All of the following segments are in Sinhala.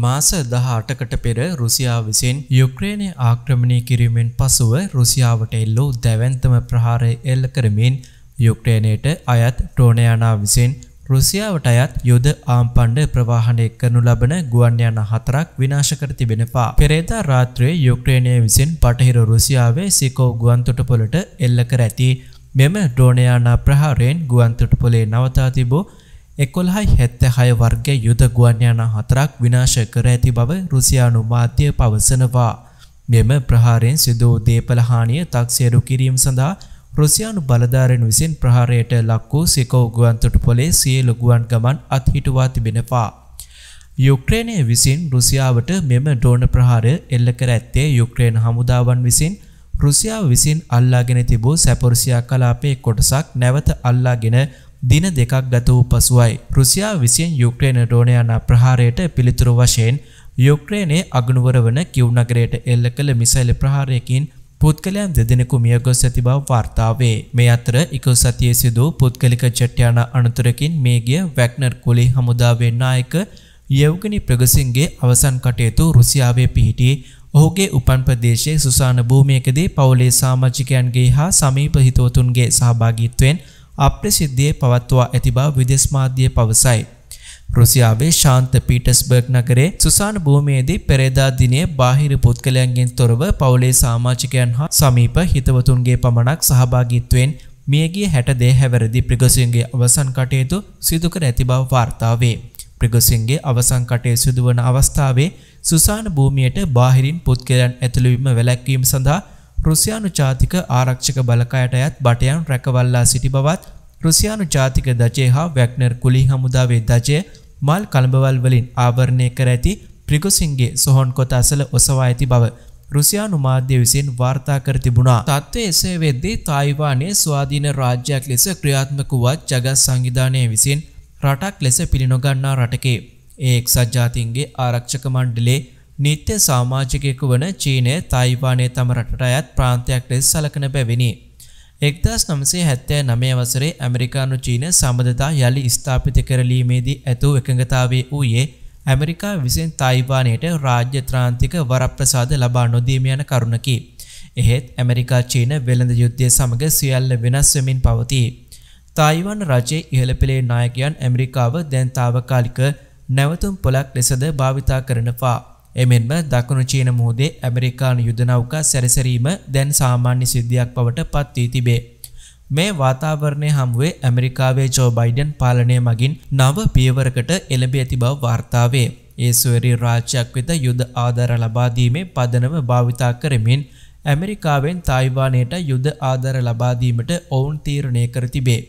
මාස දහ අටකට පෙර රුසියාව විසින් යුක්‍රේණය ආක්‍රමණය කිරීමෙන් පසුව රුසියාවට එල්ලූ දැවන්තම ප්‍රහාරය එල්ල කරමින් යුක්‍රේණයට අයත් ටෝනයානා විසින් රුසියාවට අයත් යුද ආම්පණ්ඩ ප්‍රවාහණය කරනු ලබන ගුවන්යන හතරක් විනාශකර තිබෙනපා. පෙරේදා රාත්‍රයේ යුක්‍රේණය විසින් පටහිර රුසියාවේ සිකෝ ගුවන්තොටපොලට එල්ල කර ඇති මෙම ඩෝනයානා ප්‍රහාරයෙන් ගුවන්තොටපොලේ නවතා තිබූ එකොල්හයි හැත්ත හය වර්ග යුද ගුවන්යාන හතරක් විනාශ කර ඇති බව රුසියානු මාධ්‍ය පවසනවා. මෙම ප්‍රහාරයෙන් සිදූ දේපලහානිය තක්සේරු කිරීම සඳහා රුසියානු බලධාරෙන් විසින් ප්‍රහාරයට ලක් වූ සිකෝ ගුවන්තොට පොලේ සියලු ගුවන් ගමන් අත්හිටුවා තිබෙනවා. යුක්්‍රේණය විසින් රුසියාවට මෙම ඩෝන ප්‍රහාරය එල්ල කර ඇත්තේ යුක්්‍රේණ හමුදාවන් විසින් රුසියාව විසින් අල්ලාගෙන තිබූ සැපරුසියා කලාපේ කොටසක් නැවත අල්ලාගෙන දින දෙකක් ගත වූ පසුවයි රුසියා විසින් යුක්්‍රේන ඩෝනයන ප්‍රහාරයට පිළිතුරු වශයෙන් යුක්්‍රේනයේ අගනුවර වන කිව්නගරයට එල්ල කළ මිසයිල ප්‍රහාරයකින් පුද්ගලයන් දෙදෙනෙකු මියගොස් ඇති බව වාර්තාවේ මේ අතර ඉකු සතියේ සිදු පුද්ගලික චට්ටයාන අනතුරකින් මේගිය වැක්නර් කුලි හමුදාවේ නායක යවගනි ප්‍රගසින්ගේ අවසන් කටයුතු රුසියාවේ පිහිටි ඔහුගේ උපන් ප්‍රදේශයේ සුසාන භූමියකදී පවුලේ සාමාජිකයන්ගේ හා සමීප හිතවතුන්ගේ සහභාගීත්වයෙන් අප්‍රසිද්ධිය පවත්වා ඇති බව විදෙස්මාධ්‍යය පවසයි. රුසියාවේ ශාන්ත පීටස්බර්ග් නගරේ සුසාන භූමයේදී පෙරේදා දිනේ බාහිර පුද්ගලයන්ගෙන් තොරව පවුලේ සාමාජිකයන් හා සමීප හිතවතුන්ගේ පමණක් සහභාගිත්වයෙන් මියගිය හැට දේ හැවරදි ප්‍රගසින්ගේ අවසන් කටයුතු සිදුකර ඇති බව වාර්තාවේ. ප්‍රගසින්ගේ අවසන් කටය සිදුවන අවස්ථාවේ සුසාන භූමියට බාහිරින් පුද්ගලයන් ඇතුළුවීම වැලැක්වීම සඳහා රුසියානු ජාතික ආරක්ෂක බලකායට ඇත් බටයන් රැකවල්ලා සිටි බවත් රුසියානු ජාතික දජය හා වැක්නර් කුලි හමුදාවේ දජය මල් කළඹවල් වලින් ආවරණය කර ඇති ප්‍රිකුසින්ගේ සොහොන් කොත අසල ඔසවා ඇති බව රුසියානු මාධ්‍ය විසින් වාර්තා කර තිබුණා. තත්ත්වය එසේ වෙද්දී තායිවානයේ ස්වාධීන රාජ්‍යයක් ලෙස ක්‍රියාත්මක වුවත් ජගත් සංවිධානය විසින් රටක් ලෙස පිළිනොගන්නා රටකේ. ඒ එක්සත් ජාතින්ගේ ආරක්ෂක මණ්ඩලේ නිත්‍ය සාමාජිකයෙකු වන චීනය තයිවානය තම රටට අයත් ප්‍රාන්තයක් ලෙස සලකන බැවිනි. එක්දස් නමසේ හැත්තෑ නමය වසරේ ඇමරිකානු චීන සබඳතා යළි ස්ථාපිත කරලීමේදී ඇතු එකඟතාවේ වූයේ ඇමරිකා විසින් තයිවානයට රාජ්‍ය ත්‍රාන්තික වරප්‍රසාද ලබා නොදීමයන කරුණකි. එහෙත් ඇමරිකා චීන වෙළඳ යුද්ධය සමඟ සියල්ල වෙනස්වමින් පවතිී. තායිවන් රජයේ ඉහළ පෙළේ නායකයන් ඇමරිකාව දැන්තාවකාලික නැවතුම් පොලක් ලෙසද භාවිතා කරනවා. එමෙන්ම දකුණු චීන මුහුදේ ඇමරිකානු යුදනෞකා සැරසරීම දැන් සාමාන්‍ය සිද්ධියක් බවට පත්වී තිබේ. මේ වාතාවරණය හමුවේ ඇමරිකාවේ ජෝ බයිඩන් පාලනය මගින් නව පියවරකට එළඹ ඇති බව වාර්තාවේ. ඒස්වරි රාජ්‍යයක් වෙත යුද ආධර ලබාදීමේ පදනම භාවිතා කරමින් ඇමරිකාවෙන් තායිවානයට යුද ආධර ලබාදීමට ඔවුන් තීරණය කර තිබේ.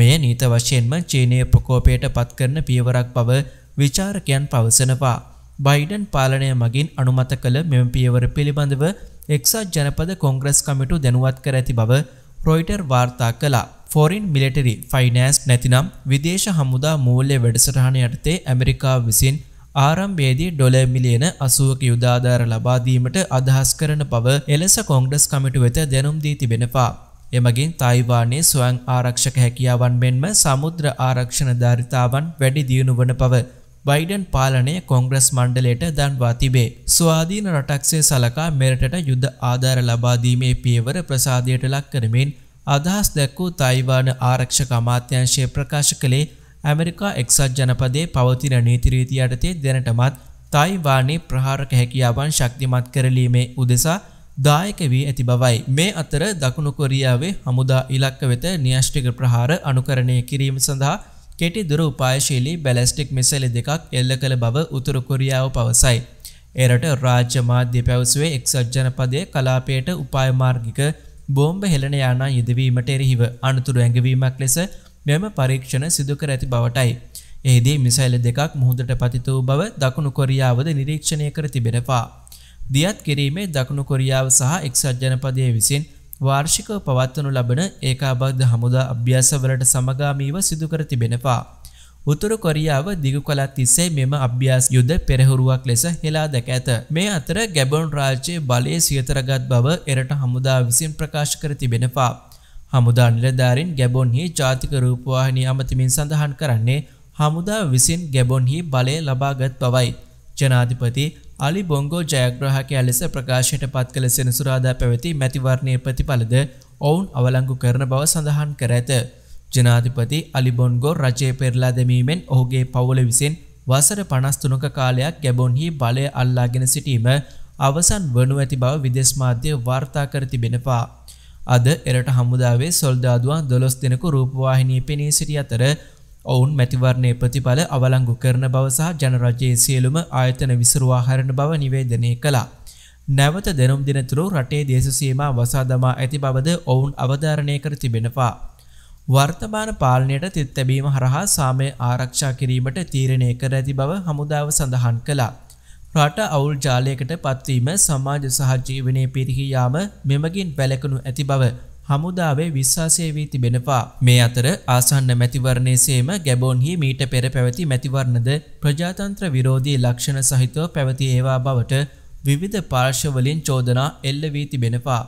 මෙය නීත වශයෙන්ම චීනය ප්‍රකෝපයට පත්කරන පියවරක් බව විචාරකයන් පවසනවා. බයිඩන් පාලනය මගින් අනුමත කළ මෙම පියවර පිළිබඳව එක්සත් ජනපද කොංග්‍රස් කමිටු දැනුවත් කර ඇති බව රොයිටර් වාර්තා කලා ෆෝරින් මිලටරි ෆයිනෑන්ස් නැතිනම් විදේශ හමුදා මූල්‍ය වැඩසටහන යටතේ ඇමරිකා විසින් ආරම්භේදී ඩොල මිලියන අසුවක යුදාධාර ලබාදීමට අදහස් කරන පව එලෙස කොංග්‍රස් කමිටු වෙත දැනුම් දී තිබෙනවා. එමගින් තයිවානයේ ස්වයං ආරක්ෂක හැකියාවන් මෙන්ම සමුද්‍ර ආරක්ෂණ ධාරිතාවන් වැඩි දියුණු වන පව බයිඩන් පාලනය කොංග්‍රස් මණ්ඩලයට දන්වා තිබේ. ස්වාධීන රටක්සේ සලකා මෙරටට යුද්ධ ආධාර ලබාදීමේ පියවර ප්‍රසාධයට ලක් කරමින් අදහස් දැක්වූ තයිවාන ආරක්ෂක අමාත්‍යංශය ප්‍රකාශ කළේ ඇමරිකා එක්සත් ජනපදේ පවතින නීතිරීති යටතේ දැනටමත් තයිවානේ ප්‍රහාරක හැකියාවන් ශක්තිමත් කරලීමේ උදෙසා දායක වී ඇති බවයි. මේ අතර දකුණු කොරියාවේ හමුදා ඉලක්ක වෙත න්‍යෂ්ටික ප්‍රහාර අනුකරණය කිරීම සඳහා කෙටි දුර උපායශීලී බැලස්ටික් මිසලි දෙකක් එල්ල කළ බව උතුරු කොරියාව පවසයි. එරට රාජ්‍ය මාධ්‍ය පැවසුවේ එක්සත් ජනපදය කලාපයට උපායමාර්ගික බෝම්භ හෙළන යානා යෙදවීමට එරෙහිව අනතුරු ඇඟවීමක් ලෙස මෙම පරීක්ෂණ සිදුකර ඇති බවටයි. එහිදී මිසයිල දෙකක් මුහුදට පතිත වූ බව දකුණු කොරියාවද නිරීක්ෂණය කර තිබෙනවා. දියත් කිරීමේ දකුණු කොරියාව සහ එක්සත් ජනපදයේ විසින් වාර්ෂිකව පවත්වනු ලබන ඒකාබද්ධ හමුදා අභ්‍යාසවලට සමගාමීව සිදුකර තිබෙනවා. උතුරු කොරියාව දිගු කලත් තිස්සේ මෙම අභ්‍යාස් යුද පෙරහුරුවක් ලෙස හෙලා දැක ඇත. මේ අතර ගැබොන් රාජ්‍යයේ බලය සියතරගත් බව එරට හමුදා විසින් ප්‍රකාශ කර තිබෙනවා. හමුදා නිලධාරින් ගැබොන්හි ජාතික රූපවාහිනී අමතිමින් සඳහන් කරන්නේ හමුදා විසින් ගැබොන්හි බලය ලබාගත් බවයි. ජනාධිපති අලි බොංගෝ ජයග්‍රහකයා ලෙස ප්‍රකාශයට පත් කළ සෙනසුරාදා පැවති මැතිවරණය ප්‍රතිඵලද ඔවුන් අවලංගු කරන බව සඳහන් කර ඇත. ජනාධිපති අලිබොන්ගෝ රජය පෙරලා දැමීමෙන් ඔහුගේ පවුල විසින් වසර පනස්තුනක කාලයක් ගැබොන්හි බලය අල්ලාගෙන සිටීම අවසන් වනු ඇති බව විදේශමාධ්‍ය වාර්තා කර තිබෙනවා. අද එරට හමුදාවේ සොල්දාදුවන් දොළොස් දෙනෙකු රූපවාහිනී පෙනී සිටි අතර ඔවුන් මැතිවරණය ප්‍රතිඵල අවලංගු කරන බවසාහ ජනරජයේ සියලුම ආයතන විසරවා හරණ බව නිවේදනය කලා. නැවත දෙනුම් දිනතුරු රටේ දේශසීම වසාදමා ඇති බවද ඔවුන් අවධාරණය කර තිබෙනවා. වර්තමාන පාලනයට තිත්තැබීම හරහා සාමය ආරක්ෂා කිරීමට තීරණය කර ඇති බව හමුදාව සඳහන් කළා. රට අවුල් ජාලයකට පත්වීම සමාජ සහජීවනය පිරිහියාම මෙමගින් පැලකනු ඇති බව හමුදාවේ විශ්වාසය වී තිබෙනවා. මේ අතර ආසන්න මැතිවරණයසේම ගැබෝන්හි මීට පෙර පැවති මැතිවරණද ප්‍රජාතන්ත්‍ර විරෝධී ලක්ෂණ සහිතව පැවති ඒවා බවට විවිධ පාර්ශවලින් චෝදනා එල්ල වී තිබෙනවා.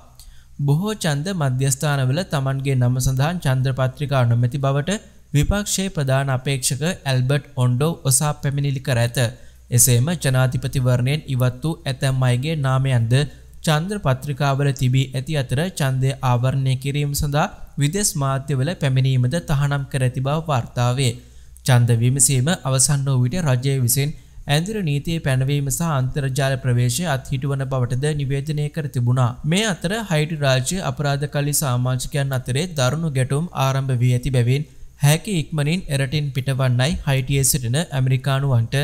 බොහෝ චන්ද මධ්‍යස්ථානවල තමන්ගේ නම සඳහන් චන්ද්‍රපත්‍රිකා නොමැති බවට විපක්ෂයේ ප්‍රධාන අපේක්ෂක ඇල්බට් ඔොන්ඩෝ ඔසා පැමිණිලි කර ඇත. එසේම ජනාතිපතිවරණයෙන් ඉවත් වූ ඇතැම් අයගේ නාමයන්ද චන්ද්‍ර පත්‍රිකාවල තිබී ඇති අතර චන්දය ආවරණය කිරීම සඳහා විදෙස් මාත්‍යවල පැමිණීමද තහනම් කර ඇති බව වාර්තාවේ. චන්ද විමසීම අවසන් වූ විට රජය විසින් ඇන්දිර නීතිය පැනවීම සහ අන්තර්ජාල ප්‍රවේශය අත්හිටුවන බවටද නිවේදනය කර තිබුණා. මේ අතර හයිටි රාජ්‍ය අපරාධකලි සාමාජිකයන් අතරේ දරුණු ගැටුම් ආරම්භ වී ඇති බැවින් හැකි ඉක්මනින් එරටින් පිටවන්නයි හයිටිය සිටින ඇමරිකානුවන්ට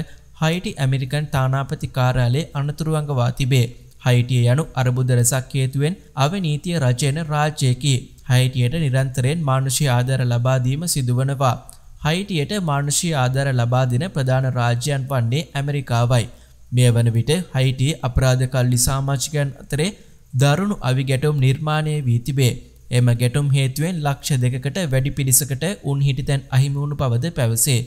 හයිටි ඇමරිකන් තානාපති කාරාලේ අනතුරුවංගවා තිබේ. හයිටිය යනු අරබුද රැසක් හේතුවෙන් අවනීතිය රජයන රාජ්‍යයකි. හයිටියට නිරන්තරයෙන් මානුෂී ආදර ලබාදීම සිදුවනවා. හයිටියට මානුෂී ආදර ලබාදින ප්‍රධාන රාජ්‍යයන් වන්නේ ඇමරිකාවයි. මේ වන විට හයිටි අපරාධකල්ලි සාමාචිකයන් අතරේ දරුණු අවි ගැටුම් නිර්මාණය වී තිබේ. එම ගැටුම් හේතුවෙන් ලක්ෂ දෙකට වැඩි පිරිසකට උන්හිටිතැන් අහිමිවුණු පවද පැවසේ.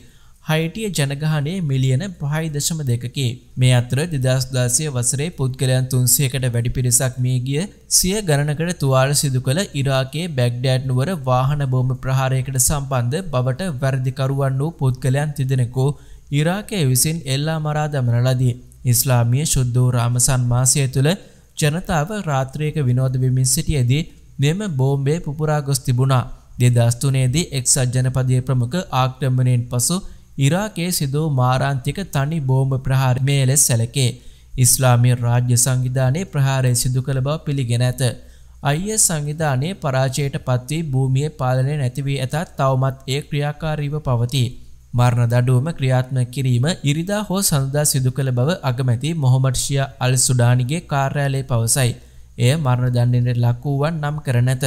හයිටිය ජනගහනේ මිලියන පහයි දශම දෙකකි. මේ අතර දෙදස්දාසය වසරේ පුද්ගලයන් තුන්සයකට වැඩි පිරිසක් මේ ගිය සිය ගණනකට තුවාල සිදු කළ ඉරාකේ බැක්්ඩෑඩ් නුවර වාහන බෝම ප්‍රහාරයකට සම්බන්ධ බවට වැරදිකරුවන් වූ පුද්ගලයන් තිදෙනෙකු ඉරාකය විසින් එල්ලා මරා දමනලදී. ඉස්ලාමිය ශුද්ධූ රාමසන් මාසය තුළ ජනතාව රාත්‍රයක විනෝධ විමින් සිටියදී මෙම බෝම්බේ පුපුරාගොස් තිබුණා. දෙදස්තුනේදී එක්සත් ජනපදය ප්‍රමුඛ ආක්ටම්මනයෙන් පසු ඉරාකේ සිදූ මාරාන්තික තනි බෝම්භ ප්‍රහාර මේ ලෙස් සැලකේ. ඉස්ලාමීර් රාජ්‍ය සංවිධානයේ ප්‍රහාරය සිදු කළ බව පිළිගෙන ඇත. අයිය සංවිධානයේ පරාජයට පත්වී භූමිය පාලනය නැතිවී ඇතත් තවමත් ඒ ක්‍රියාකාරීව පවති. මරණ දඩුවම ක්‍රියාත්ම කිරීම ඉරිදා හෝ සඳදා සිදු කළ බව අගමැති මොහොමට්ෂිය අල් සුඩානිගේ කාර්යාලය පවසයි. එය මරණ දන්නේට ලක්වූුවන් නම් කරනැත.